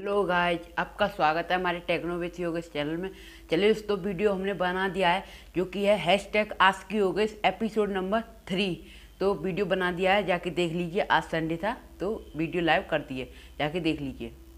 hello guys आपका स्वागत है हमारे टेक्नो विथ योगेश चैनल में चलिए दोस्तों वीडियो हमने बना दिया है जो कि है हैश टैग आज की योगेश एपिसोड नंबर थ्री तो वीडियो बना दिया है जाके देख लीजिए आज संडे था तो वीडियो लाइव कर दिए जाके देख लीजिए